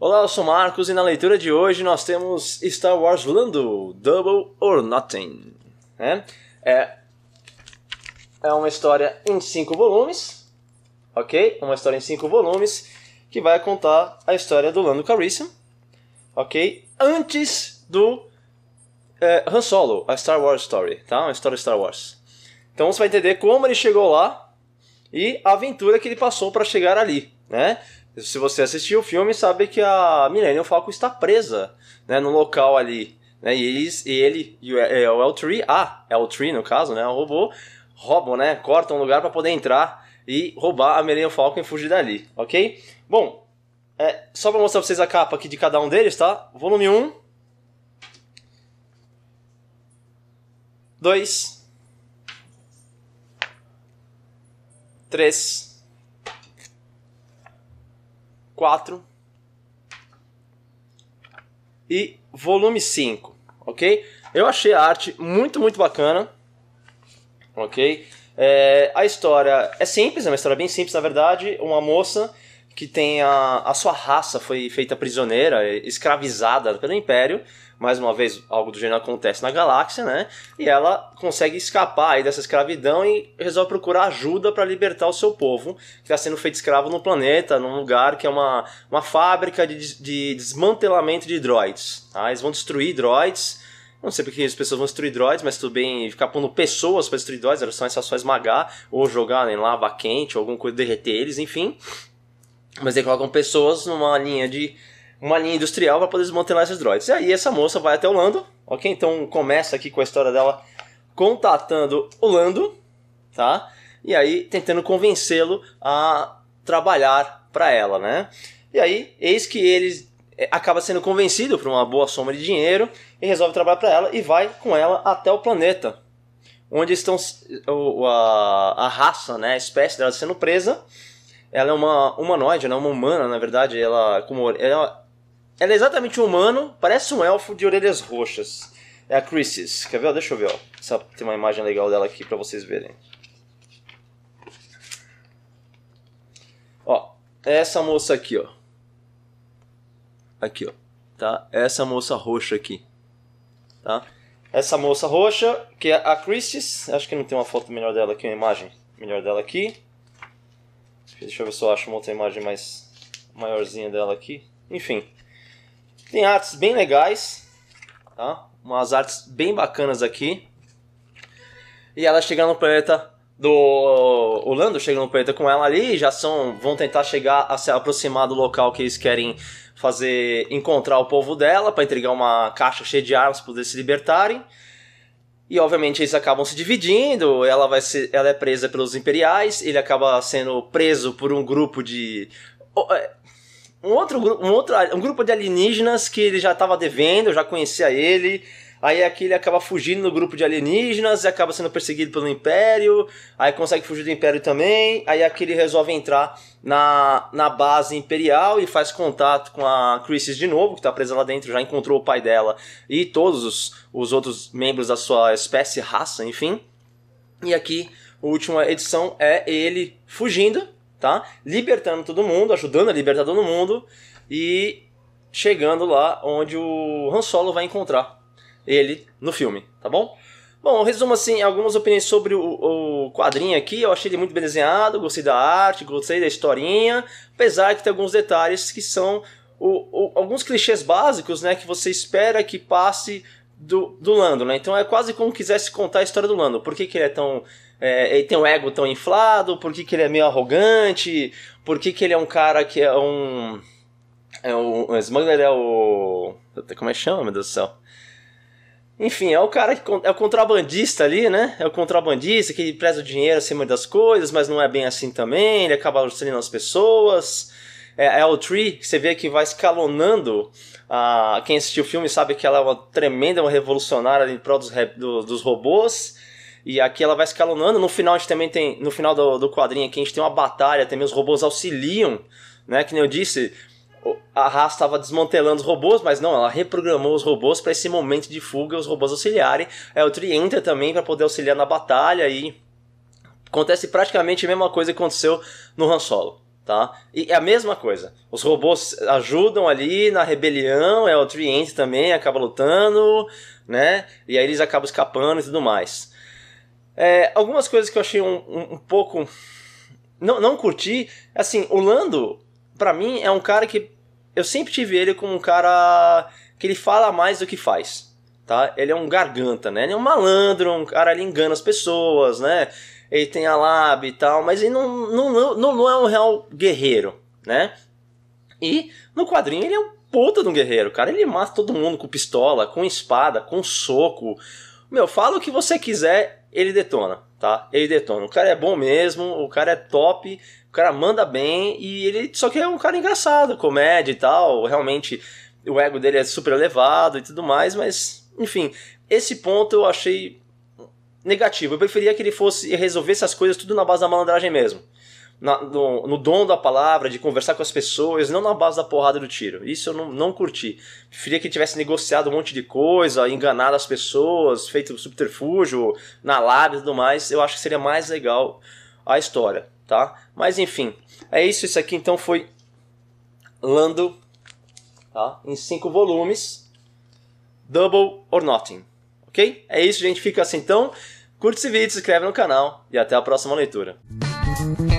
Olá, eu sou Marcos e na leitura de hoje nós temos Star Wars Lando, Double or Nothing. É, é, é uma história em cinco volumes, ok? Uma história em cinco volumes que vai contar a história do Lando Calrissian, ok? Antes do é, Han Solo, a Star Wars Story, tá? Uma história Star Wars. Então você vai entender como ele chegou lá e a aventura que ele passou para chegar ali, né? Se você assistiu o filme, sabe que a Millennium Falcon está presa, né, no local ali, né? E eles e ele e o é, é L3, ah, é L3 no caso, né, o robô roubam, né, cortam um lugar para poder entrar e roubar a Millennium Falcon e fugir dali, OK? Bom, é, só para mostrar pra vocês a capa aqui de cada um deles, tá? Volume 1 2 3 4 e volume 5, ok? Eu achei a arte muito, muito bacana, ok? É, a história é simples, é uma história bem simples, na verdade. Uma moça que tem a, a sua raça foi feita prisioneira, escravizada pelo Império. Mais uma vez, algo do gênero acontece na galáxia, né? E ela consegue escapar aí dessa escravidão e resolve procurar ajuda para libertar o seu povo, que está sendo feito escravo no planeta, num lugar que é uma, uma fábrica de, de desmantelamento de droids. Tá? Eles vão destruir droids, não sei porque as pessoas vão destruir droids, mas tudo bem ficar pondo pessoas para destruir droids, elas são essas, só esmagar ou jogar em né, lava quente ou alguma coisa derreter eles, enfim. Mas eles colocam pessoas numa linha de. Uma linha industrial para poder desmantelar esses droids. E aí essa moça vai até o Lando, ok? Então começa aqui com a história dela contatando o Lando, tá? E aí tentando convencê-lo a trabalhar para ela, né? E aí, eis que eles é, acaba sendo convencido por uma boa soma de dinheiro e resolve trabalhar para ela e vai com ela até o planeta onde estão a, a raça, né, a espécie dela sendo presa ela é uma humanoide, ela é uma humana, na verdade. Ela, é como, ela, ela é exatamente um humano, parece um elfo de orelhas roxas. É a Chris's. Quer ver? Deixa eu ver. Ó. tem uma imagem legal dela aqui pra vocês verem. Ó, é essa moça aqui, ó. Aqui, ó. Tá? É essa moça roxa aqui. Tá? Essa moça roxa, que é a Chris's. Acho que não tem uma foto melhor dela aqui, uma imagem melhor dela aqui. Deixa eu ver se eu acho uma outra imagem mais maiorzinha dela aqui. Enfim, tem artes bem legais, tá? Umas artes bem bacanas aqui. E ela chega no planeta do Orlando, chega no planeta com ela ali, já são vão tentar chegar a se aproximar do local que eles querem fazer encontrar o povo dela para entregar uma caixa cheia de armas para poder se libertarem. E obviamente eles acabam se dividindo, ela vai ser, ela é presa pelos imperiais, ele acaba sendo preso por um grupo de é, um outro, um outro um grupo de alienígenas que ele já estava devendo, eu já conhecia ele. Aí aqui ele acaba fugindo no grupo de alienígenas, e acaba sendo perseguido pelo Império, aí consegue fugir do Império também. Aí aqui ele resolve entrar na, na base imperial e faz contato com a Chrissy de novo, que está presa lá dentro, já encontrou o pai dela e todos os, os outros membros da sua espécie, raça, enfim. E aqui, a última edição é ele fugindo, tá? Libertando todo mundo, ajudando a libertar todo mundo e chegando lá onde o Han Solo vai encontrar ele no filme, tá bom? Bom, resumo assim, algumas opiniões sobre o, o, quadrinho aqui. Eu achei ele muito bem desenhado, gostei da arte, gostei da historinha, apesar de ter alguns detalhes que são o, o, alguns clichês básicos, né, que você espera que passe do, do Lando, né? Então é quase como quisesse contar a história do Lando. Por que, que ele é tão. É, ele tem um ego tão inflado? Por que, que ele é meio arrogante? Por que, que ele é um cara que é um. É um, um smuggler é o. Como é que chama, meu Deus do céu? Enfim, é o cara que é o contrabandista ali, né? É o contrabandista que preza o dinheiro acima das coisas, mas não é bem assim também. Ele acaba alucinando as pessoas. É, é o Tree, que você vê que vai escalonando. Ah, quem assistiu o filme sabe que ela é uma tremenda, uma revolucionária em prol dos, do, dos robôs. E aqui ela vai escalonando. No final a gente também tem. No final do, do quadrinho aqui a gente tem uma batalha, também os robôs auxiliam, né? Que nem eu disse, a Haas estava desmantelando os robôs, mas não, ela reprogramou os robôs para esse momento de fuga os robôs auxiliarem. É, o Tri entra também para poder auxiliar na batalha e acontece praticamente a mesma coisa que aconteceu no Han Solo. Tá? E é a mesma coisa. Os robôs ajudam ali na rebelião, é o Trient também acaba lutando, né? E aí eles acabam escapando e tudo mais. É, algumas coisas que eu achei um, um, um pouco. Não, não curti. Assim, o Lando, para mim, é um cara que eu sempre tive ele como um cara que ele fala mais do que faz, tá? Ele é um garganta, né? Ele é um malandro, um cara ele engana as pessoas, né? Ele tem a lab e tal, mas ele não, não, não, não é um real guerreiro, né? E no quadrinho ele é um puta de um guerreiro, cara. Ele mata todo mundo com pistola, com espada, com soco. Meu, fala o que você quiser, ele detona, tá? Ele detona. O cara é bom mesmo, o cara é top, o cara manda bem e ele só que é um cara engraçado, comédia e tal. Realmente o ego dele é super elevado e tudo mais, mas enfim, esse ponto eu achei negativo. Eu preferia que ele fosse resolvesse as coisas tudo na base da malandragem mesmo na, no, no, dom da palavra, de conversar com as pessoas, não na base da porrada do tiro. Isso eu não, não curti. Preferia que ele tivesse negociado um monte de coisa, enganado as pessoas, feito subterfúgio na lábia e tudo mais. Eu acho que seria mais legal a história, tá? Mas enfim, é isso. Isso aqui então foi Lando tá? em cinco volumes, Double or Nothing, ok? É isso, gente. Fica assim então. Curte esse vídeo, se inscreve no canal e até a próxima leitura.